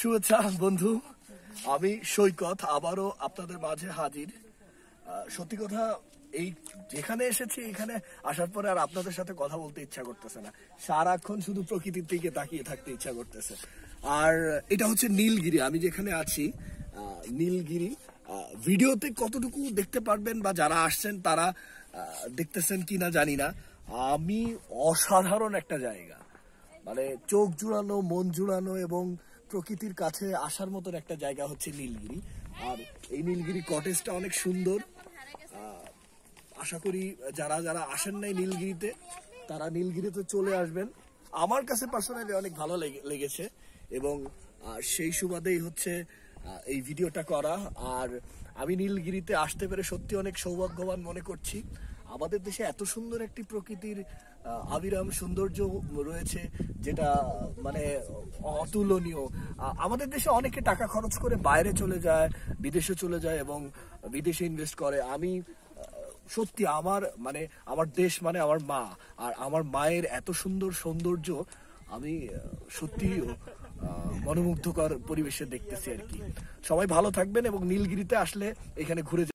শুভেচ্ছা বন্ধু আমি সৈকত আবারও আপনাদের মাঝে হাজির সত্যি কথা এই যেখানে এসেছি এখানে আসার পরে আর আপনাদের সাথে কথা বলতে ইচ্ছা করতেছে না সারাক্ষণ শুধু প্রকৃতির দিকে তাকিয়ে থাকতে ইচ্ছা করতেছে আর এটা হচ্ছে নীলগিরি আমি যেখানে আছি নীলগিরি ভিডিওতে কতটুকু দেখতে পারবেন বা যারা আসছেন তারা দেখতেছেন কি না জানি না আমি অসাধারণ একটা জায়গা মানে চোখ জুড়ানো মন জুড়ানো এবং প্রকৃতির কাছে আসার মতন একটা জায়গা হচ্ছে নীলগিরি আর এই নীলগিরি কটেজটা অনেক সুন্দর আশা করি যারা যারা আসেন নাই নীলগিরিতে তারা নীলগিরিতে চলে আসবেন আমার কাছে পার্সোনালি অনেক ভালো লেগেছে এবং সেই সুবাদেই হচ্ছে এই ভিডিওটা করা আর আমি নীলগিরিতে আসতে পেরে সত্যি অনেক সৌভাগ্যবান মনে করছি আমাদের দেশে এত সুন্দর একটি প্রকৃতির আবিরাম সৌন্দর্য রয়েছে যেটা মানে অতুলনীয় আমাদের দেশে অনেকে টাকা খরচ করে বাইরে চলে যায় বিদেশে চলে যায় এবং বিদেশে ইনভেস্ট করে আমি সত্যি আমার মানে আমার দেশ মানে আমার মা আর আমার মায়ের এত সুন্দর সৌন্দর্য আমি সত্যি মনোমুগ্ধকর পরিবেশে দেখতেছি আর কি সবাই ভালো থাকবেন এবং নীলগিরিতে আসলে এখানে ঘুরে